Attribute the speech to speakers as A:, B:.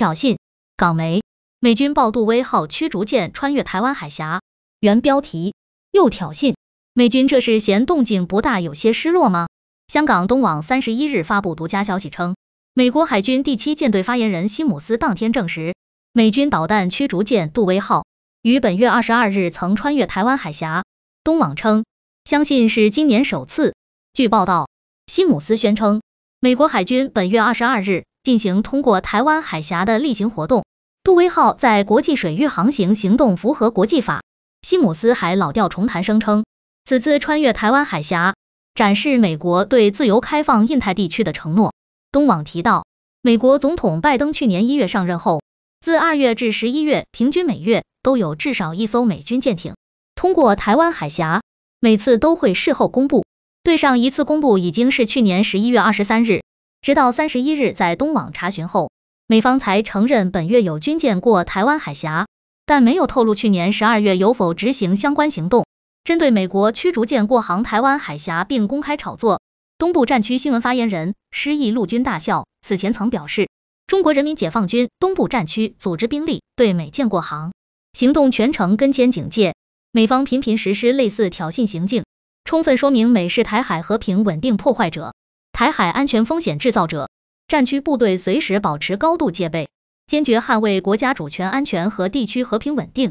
A: 挑衅港媒，美军曝杜威号驱逐舰穿越台湾海峡。原标题：又挑衅，美军这是嫌动静不大有些失落吗？香港东网三十一日发布独家消息称，美国海军第七舰队发言人西姆斯当天证实，美军导弹驱逐舰杜威号于本月二十二日曾穿越台湾海峡。东网称，相信是今年首次。据报道，西姆斯宣称，美国海军本月二十二日。进行通过台湾海峡的例行活动，杜威号在国际水域航行行动符合国际法。希姆斯还老调重弹声称，此次穿越台湾海峡，展示美国对自由开放印太地区的承诺。东网提到，美国总统拜登去年一月上任后，自二月至十一月，平均每月都有至少一艘美军舰艇通过台湾海峡，每次都会事后公布。对上一次公布已经是去年十一月二十三日。直到三十一日，在东网查询后，美方才承认本月有军舰过台湾海峡，但没有透露去年十二月有否执行相关行动。针对美国驱逐舰过航台湾海峡并公开炒作，东部战区新闻发言人失意陆军大校此前曾表示，中国人民解放军东部战区组织兵力对美舰过航行动全程跟监警戒，美方频频实施类似挑衅行径，充分说明美是台海和平稳定破坏者。台海安全风险制造者，战区部队随时保持高度戒备，坚决捍卫国家主权、安全和地区和平稳定。